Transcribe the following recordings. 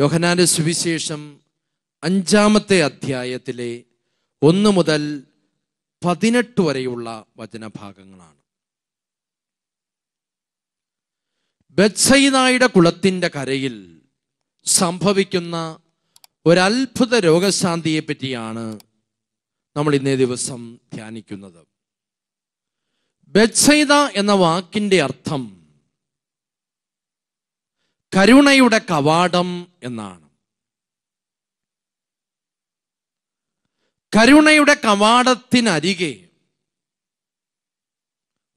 യോഹനാന്റെ സുവിശേഷം അഞ്ചാമത്തെ അധ്യായത്തിലെ ഒന്ന് മുതൽ പതിനെട്ട് വരെയുള്ള വചനഭാഗങ്ങളാണ് ബത്സൈനായുടെ കുളത്തിൻ്റെ കരയിൽ സംഭവിക്കുന്ന ഒരത്ഭുത രോഗശാന്തിയെ പറ്റിയാണ് നമ്മൾ ഇന്നേ ദിവസം ധ്യാനിക്കുന്നത് ബത്സൈദ എന്ന വാക്കിൻ്റെ അർത്ഥം കരുണയുടെ കവാടം എന്നാണ് കരുണയുടെ കവാടത്തിനരികെ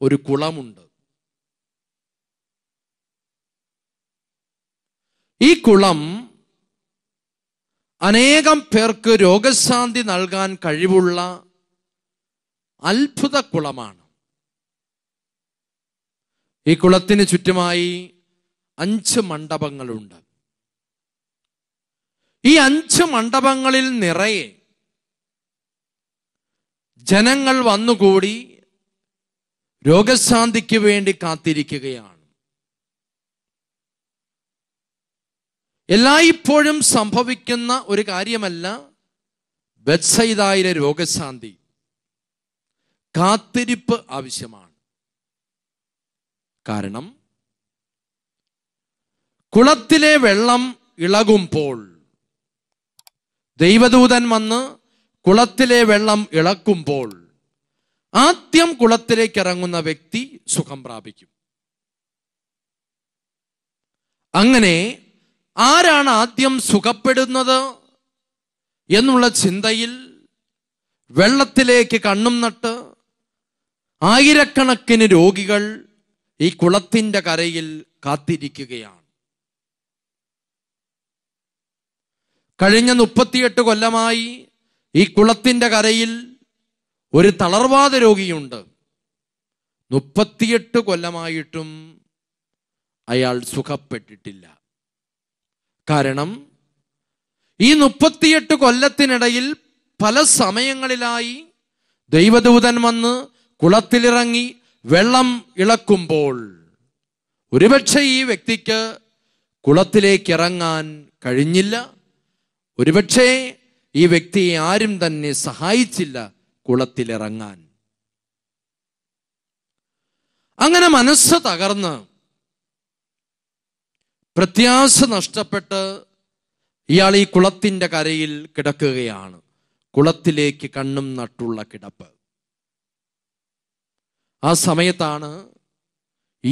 ഒരു കുളമുണ്ട് ഈ കുളം അനേകം പേർക്ക് രോഗശാന്തി നൽകാൻ കഴിവുള്ള അത്ഭുത കുളമാണ് ഈ കുളത്തിന് ചുറ്റുമായി അഞ്ച് മണ്ഡപങ്ങളുണ്ട് ഈ അഞ്ച് മണ്ഡപങ്ങളിൽ നിറയെ ജനങ്ങൾ വന്നുകൂടി രോഗശാന്തിക്ക് വേണ്ടി കാത്തിരിക്കുകയാണ് എല്ലായ്പ്പോഴും സംഭവിക്കുന്ന ഒരു കാര്യമല്ല ബത്സൈതായിലെ രോഗശാന്തി കാത്തിരിപ്പ് ആവശ്യമാണ് കാരണം കുളത്തിലെ വെള്ളം ഇളകുമ്പോൾ ദൈവദൂതൻ വന്ന് കുളത്തിലെ വെള്ളം ഇളക്കുമ്പോൾ ആദ്യം കുളത്തിലേക്ക് ഇറങ്ങുന്ന വ്യക്തി സുഖം പ്രാപിക്കും അങ്ങനെ ആരാണ് ആദ്യം സുഖപ്പെടുന്നത് എന്നുള്ള ചിന്തയിൽ വെള്ളത്തിലേക്ക് കണ്ണും നട്ട് ആയിരക്കണക്കിന് രോഗികൾ ഈ കുളത്തിൻ്റെ കരയിൽ കാത്തിരിക്കുകയാണ് കഴിഞ്ഞ മുപ്പത്തിയെട്ട് കൊല്ലമായി ഈ കുളത്തിൻ്റെ കരയിൽ ഒരു തളർവാദ രോഗിയുണ്ട് മുപ്പത്തിയെട്ട് കൊല്ലമായിട്ടും അയാൾ സുഖപ്പെട്ടിട്ടില്ല കാരണം ഈ മുപ്പത്തിയെട്ട് കൊല്ലത്തിനിടയിൽ പല സമയങ്ങളിലായി ദൈവദൂതൻ വന്ന് കുളത്തിലിറങ്ങി വെള്ളം ഇളക്കുമ്പോൾ ഒരുപക്ഷെ ഈ വ്യക്തിക്ക് കുളത്തിലേക്ക് ഇറങ്ങാൻ കഴിഞ്ഞില്ല ഒരുപക്ഷേ ഈ വ്യക്തിയെ ആരും തന്നെ സഹായിച്ചില്ല കുളത്തിലിറങ്ങാൻ അങ്ങനെ മനസ്സ് തകർന്ന് പ്രത്യാശ നഷ്ടപ്പെട്ട് ഇയാൾ ഈ കുളത്തിൻ്റെ കരയിൽ കിടക്കുകയാണ് കുളത്തിലേക്ക് കണ്ണും നട്ടുള്ള കിടപ്പ് ആ സമയത്താണ്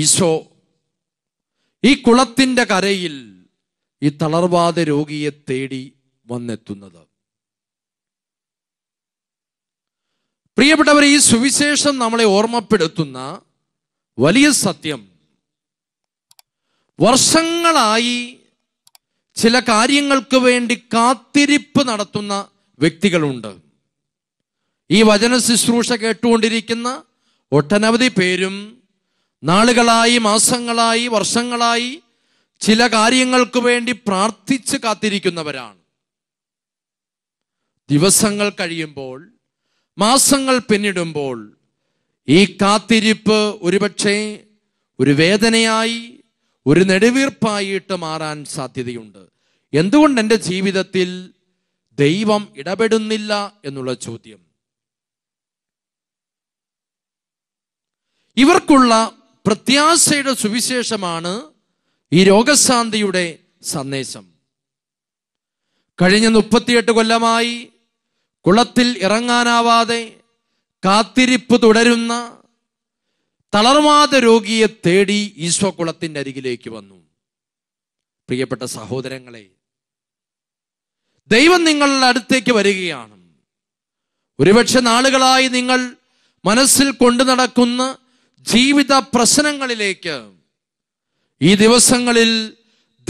ഈശോ ഈ കുളത്തിൻ്റെ കരയിൽ ഈ തളർവാദ രോഗിയെ തേടി വന്നെത്തുന്നത് പ്രിയപ്പെട്ടവർ ഈ സുവിശേഷം നമ്മളെ ഓർമ്മപ്പെടുത്തുന്ന വലിയ സത്യം വർഷങ്ങളായി ചില കാര്യങ്ങൾക്ക് വേണ്ടി കാത്തിരിപ്പ് നടത്തുന്ന വ്യക്തികളുണ്ട് ഈ വചന ശുശ്രൂഷ കേട്ടുകൊണ്ടിരിക്കുന്ന ഒട്ടനവധി പേരും നാളുകളായി മാസങ്ങളായി വർഷങ്ങളായി ചില കാര്യങ്ങൾക്ക് വേണ്ടി പ്രാർത്ഥിച്ച് കാത്തിരിക്കുന്നവരാണ് ദിവസങ്ങൾ കഴിയുമ്പോൾ മാസങ്ങൾ പിന്നിടുമ്പോൾ ഈ കാത്തിരിപ്പ് ഒരുപക്ഷെ ഒരു വേദനയായി ഒരു നെടുവീർപ്പായിട്ട് മാറാൻ സാധ്യതയുണ്ട് എന്തുകൊണ്ട് എൻ്റെ ജീവിതത്തിൽ ദൈവം ഇടപെടുന്നില്ല എന്നുള്ള ചോദ്യം ഇവർക്കുള്ള പ്രത്യാശയുടെ സുവിശേഷമാണ് ഈ രോഗശാന്തിയുടെ സന്ദേശം കഴിഞ്ഞ മുപ്പത്തിയെട്ട് കൊല്ലമായി കുളത്തിൽ ഇറങ്ങാനാവാതെ കാത്തിരിപ്പ് തുടരുന്ന തളർവാത രോഗിയെ തേടി ഈശോ കുളത്തിൻ്റെ അരികിലേക്ക് വന്നു പ്രിയപ്പെട്ട സഹോദരങ്ങളെ ദൈവം നിങ്ങളുടെ അടുത്തേക്ക് വരികയാണ് ഒരുപക്ഷെ നാളുകളായി നിങ്ങൾ മനസ്സിൽ കൊണ്ടു നടക്കുന്ന ജീവിത പ്രശ്നങ്ങളിലേക്ക് ഈ ദിവസങ്ങളിൽ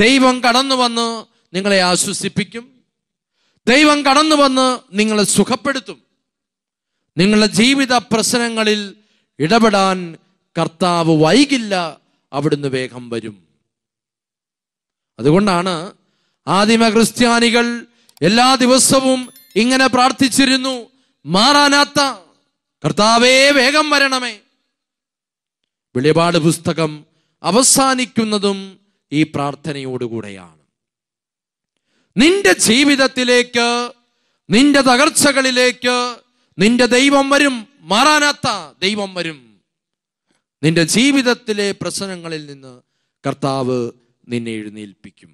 ദൈവം കടന്നു വന്ന് നിങ്ങളെ ആശ്വസിപ്പിക്കും ദൈവം കടന്നു വന്ന് നിങ്ങളെ സുഖപ്പെടുത്തും നിങ്ങളുടെ ജീവിത പ്രശ്നങ്ങളിൽ ഇടപെടാൻ കർത്താവ് വൈകില്ല അവിടുന്ന് വേഗം വരും അതുകൊണ്ടാണ് ആദിമ ക്രിസ്ത്യാനികൾ എല്ലാ ദിവസവും ഇങ്ങനെ പ്രാർത്ഥിച്ചിരുന്നു മാറാനാത്ത കർത്താവേ വേഗം വരണമേ വെളിപാട് പുസ്തകം അവസാനിക്കുന്നതും ഈ പ്രാർത്ഥനയോടുകൂടെയാണ് നിന്റെ ജീവിതത്തിലേക്ക് നിന്റെ തകർച്ചകളിലേക്ക് നിന്റെ ദൈവം വരും മാറാനാത്ത ദൈവം വരും നിന്റെ ജീവിതത്തിലെ പ്രശ്നങ്ങളിൽ നിന്ന് കർത്താവ് നിന്നെ എഴുന്നേൽപ്പിക്കും